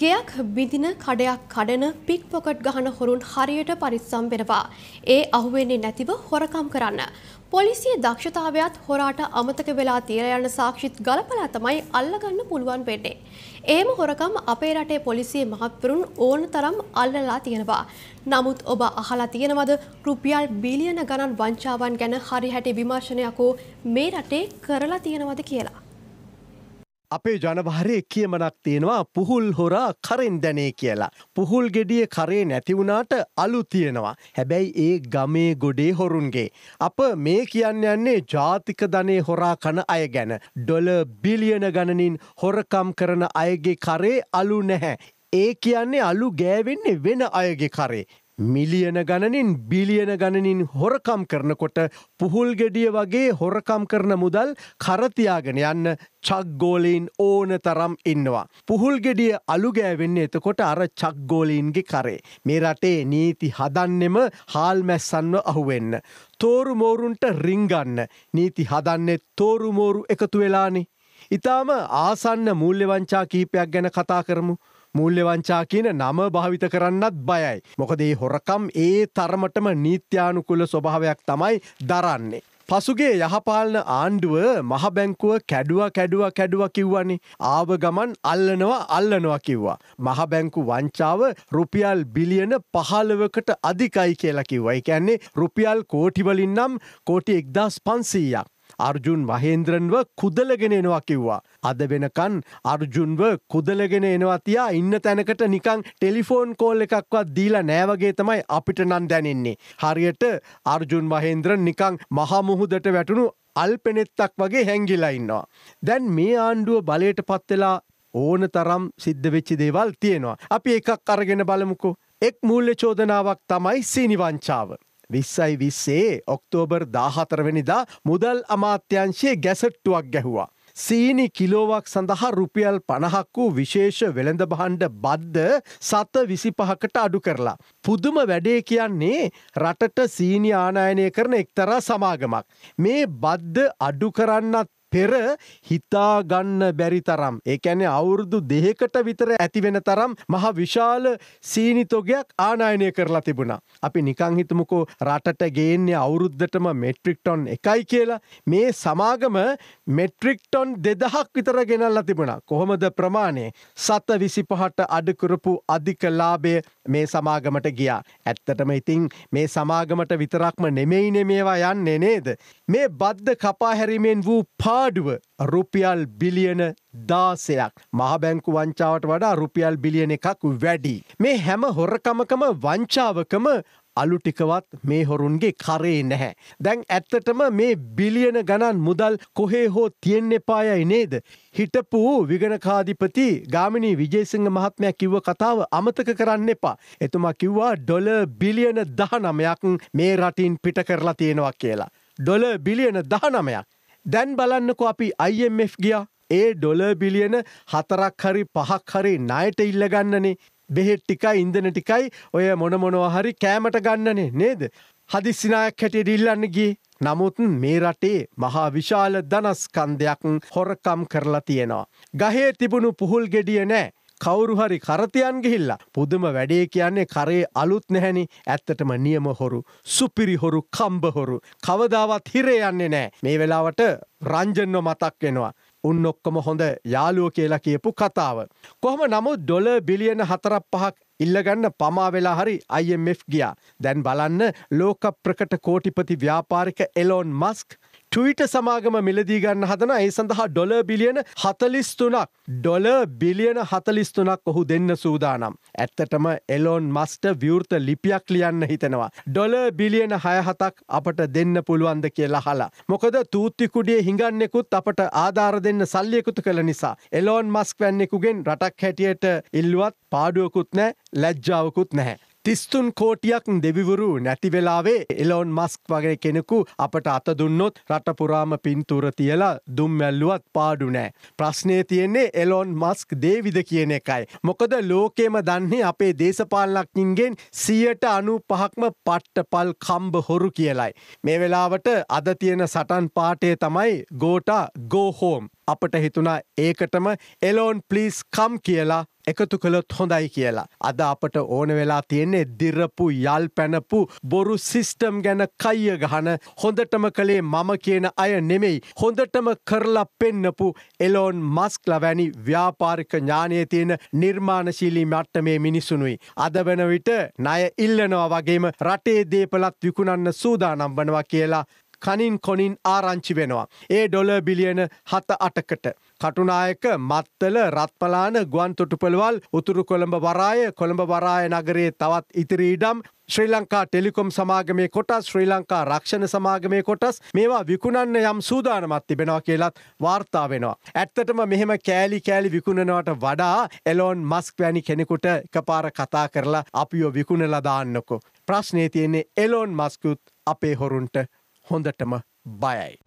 ගෙයක් බිඳින කඩයක් කඩන pick pocket ගහන හොරුන් හරියට පරිස්සම් වෙනවා. ඒ අහුවෙන්නේ නැතිව හොරකම් කරන්න. පොලිසිය දක්ෂතාවයත් හොරාට අමතක වෙලා තියලා යන සාක්ෂිත් ගලපලා තමයි අල්ලගන්න පුළුවන් වෙන්නේ. ඒම හොරකම් අපේ රටේ පොලිසිය මහත්වරුන් ඕන තරම් අල්ලලා තියෙනවා. නමුත් ඔබ අහලා තියෙනවද රුපියල් බිලියන ගණන් වංචාවන් ගැන හරි හැටි විමර්ශනයක් මේ රටේ කරලා තියෙනවද කියලා. අපේ ජනවාරය කියමනක් තියෙනවා පුහුල් හොරා කරෙන් දැනේ කියලා. පුහුල් ගෙඩිය කරේ නැතිවුණාට අලු තියෙනවා. හැබැයි ඒ ගමේ ගොඩේ හොරුන්ගේ. අප මේ කියන්න යන්නේ ජාතික ධනේ හොරා කන අය ගැන. ඩොල බිලියන ගණනින් හොරකම් කරන අයගේ කරේ අලු නැහැ. ඒ කියන්නේ අලු ගෑවෙන්නේ වෙන අයගේ කරේ. මිලියන ගණනින් බිලියන ගණනින් හොරකම් කරනකොට පුහුල් ගෙඩිය වගේ හොරකම් කරන මුදල් කරතියාගෙන යන්න චක්ගෝලීන් ඕන තරම් ඉන්නවා. පුහුල් ගෙඩිය අලුගෑවෙන්න එතකොට අර චක්ගෝලීන්ගේ කරේ. මේ රටේ නීති හදන්නෙම හාල්මැස්සන්ව අහුවෙන්න. තෝරුමෝරුන්ට රිංගන්න නීති හදන්නේ තෝරුමෝරු එකතු වෙලානි. ඉතාම ආසන්න මූල්‍යවංචා කීපයක් ගැන කතා කරමු. මුල්්‍යවංචා කියන නම භාවිත කරන්නත් බයයි. මොකදේ හොරකම් ඒ තරමටම නීත්‍යානුකුල ස්වභාවයක් තමයි දරන්නේ. පසුගේ යහපාලන ආණ්ඩුව මහබැංකුව කැඩුව කැඩුව කැඩුව කිව්වන්නේ ආව ගමන් අල්ලනවා අල්ලනවා කිව්වා. මහබැංකු වංචාව රුපියල් බිලියන පහළවකට අධිකයි කියලා කිව්වයි. කැන්නේ රුපියල් කෝටිවලින් නම් කෝටි එක්දස් පන්සීයක්. අර්ජුන් වහේන්ද්‍රන්ව කුදලගෙන එනවා කිව්වා. අද වෙනකන් අර්ජුන්ව කුදලගෙන එනවතියා ඉන්න තැනකට නිකං ටෙලිෆෝන් කෝල් එකක්වත් දීලා නෑවගේ තමයි අපිට නන් දැනෙන්නේ. හරියට අර්ජුන් වහේන්ද්‍රන් නිකං මහමුහුදට වැටුණු අල්පෙනෙත්තක් වගේ හැංගිලයින්නවා. දැන් මේ ආණ්ඩුව බලයට පත්වෙලා ඕන තරම් සිද්ධ වෙච්චි දේවල් තියෙනවා. අපි එකක් අරගෙන බලමුකු. එක් මූල්‍ය චෝදනාවක් තමයි සීනිවංචාව. විස්සයි විස්සේ ඔක්තෝබර් දාහතරවෙනිදා මුදල් අමාත්‍යංශයේ ගැසට්ටුවක් ගැහුවා. සීනි කිලෝවක් සඳහා රුපියල් පණහක් වූ විශේෂ වෙළඳ බහන්ඩ බද්ධ සත විසි පහකට අඩු කරලා. පුදුම වැඩේ කියන්නේ රටට සීනි ආනායනය කරන එක්තරා සමාගමක්. මේ බද්ධ අඩු කරන්නත් පෙර හිතාගන්න බැරි තරම්. ඒකැනෙ අවුරුදු දෙහෙකට විතර ඇතිවෙන තරම් මහ විශාල සීනිතොගයක් ආනායනය කරලා තිබුණා. අපි නිකං හිතමුකෝ රටට ගේන්නේ අවුරුද්ධටම මෙට්‍රික්ටොන් එකයි කියලා මේ සමාගම මෙට්‍රික්ටොන් දෙදහක් විතර ගෙනල්ලා තිබුණා. කොහොමද ප්‍රමාණය සත විසි පහට අඩකරපු අධිකලාභය මේ සමාගමට ගියා. ඇත්තටම ඉතිං මේ සමාගමට විතරක්ම නෙමෙයින මේවා යන්නේ නේද. මේ බද්ධ කපාහැරීමෙන් වූ පා අඩුව රුපියල් බිලියන දාසයක් මහබැංකු වංචාවට වඩා රුපියල් බිලියන එකක් වැඩි. මේ හැම හොරකමකම වංචාවකම අලුටිකවත් මේ හොරුන්ගේ කරේ නැහැ. දැන් ඇත්තටම මේ බිලියන ගණන් මුදල් කොහේ හෝ තියෙන්න එපායයි නේද. හිටපු විගණකාධිපති ගාමිණී විජේසිංහ මහත්මයක් කිව්ව කතාව අමතක කරන්න එපා. එතුමා කිව්වා ඩොල බිලියන දහනමයක් මේ රටින් පිට කරලා තියෙනවා කියලා. ඩොල බිලියන දහනමයක්. දැන් බලන්නකො අපි IMF ගියා ඒ ඩොල බිලියන හතරක් හරි පහක් හරි ණයට ඉල්ලගන්නනේ බෙහෙත් ටිකයි ඉන්දන ටිකයි ඔය මොනමොනවා හරි කෑමට ගන්නනේ නේද හදිස්සිනායක් හැටියට ඉල්ලන්න ගියේ නමුත් මේ රටේ මහා විශාල දනස්කන්දයක් හොරකම් කරලා තියෙනවා. ගහේ තිබුණු පුහුල් ගෙඩිය නෑ කවුරු හරි කරතියන් ගිහිල්ලා. පුදුම වැඩේ කියන්නේ කරේ අලුත් නැහැනි ඇත්තටම නියම හොරු. සුපිරි හොරු කම්බ හොරු. කවදාවත් හිරේ යන්නේ නෑ. මේ වෙලාවට රංජන්ව මතක් වෙනවා. උන් ඔක්කොම හොඳ යාලුව කියලා කියපු කතාව. කොහොම නමුත් ඩොල බිලියන හතරක් පහක් ඉල්ලගන්න පමා වෙලා හරි IMF ගියා. දැන් බලන්න ලෝක ප්‍රකට කෝටිපති ව්‍යාපාරික එලෝන් මස්ක් ටවිට සමාගම මිලදී ගන්න හදන ඒ සඳහා ඩොල බිලියන හතලිස්තුනක් ඩොල බිලියන හතලිස්තුනක් ඔහු දෙන්න සූදානම්. ඇත්තටම එලෝන් මස්ට විවෘත ලිපියක් ලියන්න හිතෙනවා. ඩොල බිලියන හයහතක් අපට දෙන්න පුළුවන්ද කියලා හලා. මොකද තූත්තිකුඩිය හිඟන්නෙකුත් අපට ආධාර දෙන්න සල්ලියකුතු කළ නිසා. එලෝන් මස්ක් වැන්නෙකුගෙන් රටක් හැටියට ඉල්ලුවත් පාඩුවකුත් නෑ ලැජ්ජාවකුත් නැහැ. තිස්තුන් කෝටියක් දෙවිවරු නැතිවෙලාවේ එලොන් මස්ක් වගේ කෙනෙකු අපට අත දුන්නොත් රටපුරාම පින්තුර තියලා දුම්මැල්ලුවත් පාඩු නෑ. ප්‍රශ්නය තියෙන්නේ එලොන් මස්ක් දේවිද කියන එකයි. මොකද ලෝකේම දන්නේ අපේ දේශපාලනක්කින්ගෙන් සියට අනු පහක්ම පට්ට පල් කම්බ හොරු කියලයි. මේ වෙලාවට අද තියෙන සටන් පාටය තමයි ගෝටා ගෝහෝම්. අපට හිතුණා ඒකටම එලෝන් ප්ලිස් කම් කියලා එකතු කළොත් හොඳයි කියලා. අද අපට ඕන වෙලා තියෙන්නේ දිරපු යල් පැනපු බොරු සිිස්ටම් ගැන කයිය ගහන හොඳටම කළේ මම කියන අය නෙමෙයි. හොඳටම කරලා පෙන්නපු එලෝන් මස්ක්ල වැනි ව්‍යාපාරික ඥානය තියෙන නිර්මාණශීලී මට්ට මේ මිනිසුනුයි. අද වෙන විට ණය ඉල්ලනවා වගේම රටේ දේපලත් විකුණන්න සූදානම් වනවා කියලා කනින් කොනින් ආරංචි වෙනවා. ඒ ඩොල බිලියන හත අටකට. කටුනායක මත්තල රත්පලාන ගුවන් තොටුපළවල් උතුරු කොළඹ වරාය කොළඹ වරාය නගරයේ තවත් ඉතිරීඩම් ශ්‍රී ලංකා ටෙලිකොම් සමාගමේ කොටස් ශ්‍රී ලංකා රක්ෂණ සමාගමේ කොටස් මේවා විකුණන්න යම් සූදානමත් තිබෙනවා කියලත් වාර්තා වෙනවා. ඇත්තටම මෙහෙම කෑලි කෑලි විකුණනවට වඩා එලෝන් මස්ක් වැනි කෙනෙකුට එකපාර කතා කරලා අපිෝ විකුණලා දාන්නකෝ. ප්‍රශ්නේ තියෙන්නේ එලෝන් මස්කුත් අපේ හොරුන්ට හොඳටම බයයි.